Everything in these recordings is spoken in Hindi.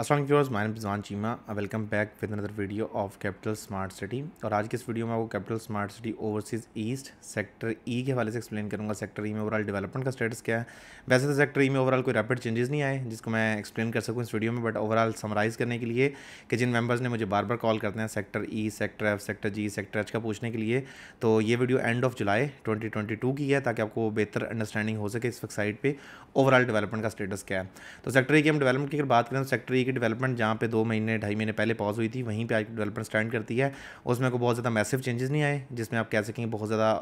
असलम व्यवर्स माइन Rizwan Cheema welcome back with another video of Capital Smart City और आज के इस वीडियो में आपको Capital Smart City Overseas East sector E के हवाले से एक्सप्लेन करूँगा सेक्टर ई में ओवरऑल डेवलपमेंट का स्टेटस क्या है वैसे तो सेक्टर ई e में ओवरऑल कोई रैपिड चेंजेस नहीं आए जिसको मैं एक्सप्लेन कर सकूँ इस वीडियो में बट ओवरऑल समराइज़ करने के लिए कि जिन मेबर्स ने मुझे बार बार कॉल करते हैं sector E sector F sector G sector H का पूछने के लिए तो ये video end of July twenty twenty two की है ताकि आपको बेहतर अंडरस्टैंडिंग हो सके इस वक्त साइड पर ओवरऑल डेवलपमेंट का स्टेटस क्या है तो सेक्टर ई e की हम डेवलपमेंट की अगर बात करें तो सेक्टर ई e की डेवलपमेंट जहाँ पे दो महीने ढाई महीने पहले पॉज हुई थी वहीं पे आज डेवलपमेंट स्टैंड करती है उसमें को बहुत ज़्यादा मैसिव चेंजेस नहीं आए जिसमें आप कह सकें बहुत ज़्यादा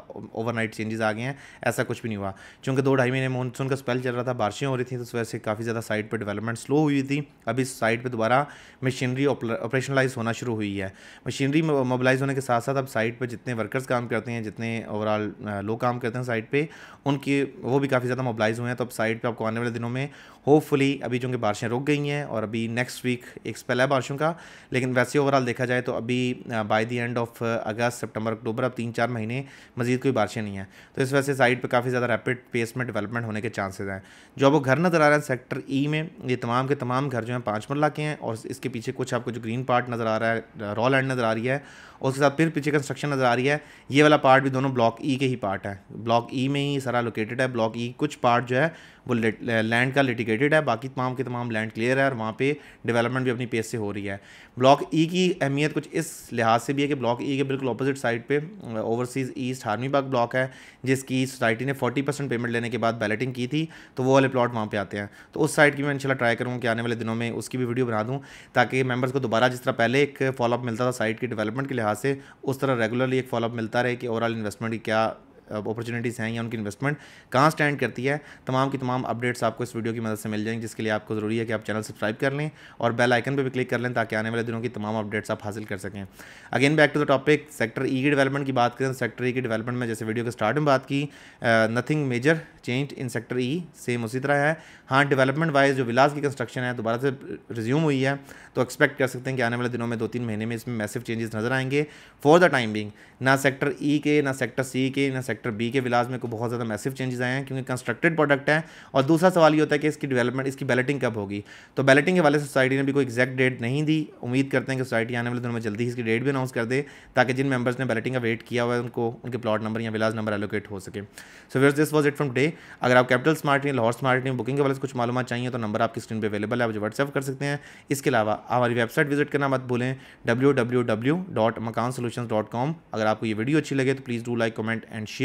ओवरनाइट चेंजेस आ गए हैं ऐसा कुछ भी नहीं हुआ चूँकि दो ढाई महीने मानसून का स्पेल चल रहा था बारिशें हो रही थी तो उस वजह से काफ़ी ज़्यादा साइड पर डेवलपमेंट स्लो हुई थी अभी साइड पर दोबारा मशीनरी ऑपरेशनलाइज होना शुरू हुई है मशीनरी मोबलाइज होने के साथ साथ अब साइट पर जितने वर्कर्स काम करते हैं जितने ओवरऑल लोग काम करते हैं साइट पर उनके वो भी काफ़ी ज़्यादा मोबलाइज हुए हैं तो अब साइट पर आपको आने वाले दिनों में होपफुली अभी चूँकि बारिशें रुक गई हैं और अभी नेक्स्ट वीक एक स्पेल है बारिशों का लेकिन वैसे ओवरऑल देखा जाए तो अभी by the end of August September October अब तीन चार महीने मजीद कोई बारिशें नहीं हैं तो इस वजह से साइड पर काफ़ी ज़्यादा रैपिड पेस में डेवलपमेंट होने के चांसेज हैं जो आपको घर नज़र आ रहे हैं सेक्टर ई e में ये तमाम के तमाम घर जो हैं पाँच मरला के हैं और इसके पीछे कुछ आपको जो ग्रीन पार्ट नज़र आ रहा है रॉ लैंड नज़र आ रही है और उसके साथ फिर पीछे कंस्ट्रक्शन नज़र आ रही है ये वाला पार्ट भी दोनों ब्लॉक ई e के ही पार्ट है ब्लॉक ई में ही सारा लोकेटेड है ब्लॉक ई e कुछ पार्ट जो है वो लैंड का लिटिगेटेड है बाकी तमाम के तमाम लैंड क्लियर है और वहाँ पे डेवलपमेंट भी अपनी पेस से हो रही है ब्लॉक ई e की अहमियत कुछ इस लिहाज से भी है कि ब्लॉक ई e के बिल्कुल अपोजिट साइड पे ओवरसीज़ ईस्ट हार्मी बाग ब्लॉक है जिसकी सोसाइटी ने फोर्टी परसेंट पेमेंट लेने के बाद बैलेटिंग की थी तो वो वाले प्लॉट वहाँ पर आते हैं तो उस साइड की मैं इनशाला ट्राई करूँ कि आने वाले दिनों में उसकी भी वीडियो बना दूँ ताकि मेम्बर्स को दोबारा जिस तरह पहले एक फॉलोअप मिलता था साइट की डेवलपमेंट के लिहाज से उस तरह रेगुलरली एक फॉलोअप मिलता रहे कि ओवरऑल इन्वेस्टमेंट की क्या अपॉर्चुनिटीज़ हैं या उनकी इन्वेस्टमेंट कहाँ स्टैंड करती है तमाम की तमाम अपडेट्स आपको इस वीडियो की मदद से मिल जाएंगे जिसके लिए आपको ज़रूरी है कि आप चैनल सब्सक्राइब कर लें और बेल आइकन पर भी क्लिक कर लें ताकि आने वाले दिनों की तमाम अपडेट्स आप हासिल कर सकें again back to the topic sector E की डेवलपमेंट की बात करें तो सेक्टर ई e की डेवलपमेंट में जैसे वीडियो के स्टार्ट में बात की nothing major change in sector E same उसी तरह है हाँ डेवलपमेंट वाइज जो विलास की कंस्ट्रक्शन है दोबारा से रिज्यूम हुई है तो एक्सपेक्ट कर सकते हैं कि आने वाले दिनों में दो तीन महीने में इसमें मैसिव चेंजेस नजर आएंगे फॉर द टाइम बिंग ना सेक्टर ई e के ना सेक्टर सी के ना सेक्टर सेक्टर बी के विलाज में को बहुत ज़्यादा मैसिव चेंजेस आए हैं क्योंकि कंस्ट्रक्टेड प्रोडक्ट है और दूसरा सवाल ये होता है कि इसकी डेवलपमेंट इसकी बैलेटिंग कब होगी तो बैलेटिंग के वाले सोसाइटी ने भी कोई एक्जैक्ट डेट नहीं दी उम्मीद करते हैं कि सोसाइटी आने वाले दिनों में जल्दी इसकी डेट भी अनाउंस कर दे ताकि जिन मेंबर्स ने बैलेटिंग का वेट किया हुआ है उनको उनके प्लॉट नंबर या विलाज नंबर एलोकेट हो सके so where this was it from day अगर आप कैपिटल स्मार्ट नहीं लाहौर स्मार्ट नहीं बुकिंग के वाले कुछ मालूम चाहिए तो नंबर आपकी स्क्रीन पर अवेलेबल है आप जो व्हाट्सअप कर सकते हैं इसके अलावा हमारी वेबसाइट विजिट करना मत भूलें W W W dot Makaan solution dot com अगर आपको ये वीडियो अच्छी लगे तो please do like comment and share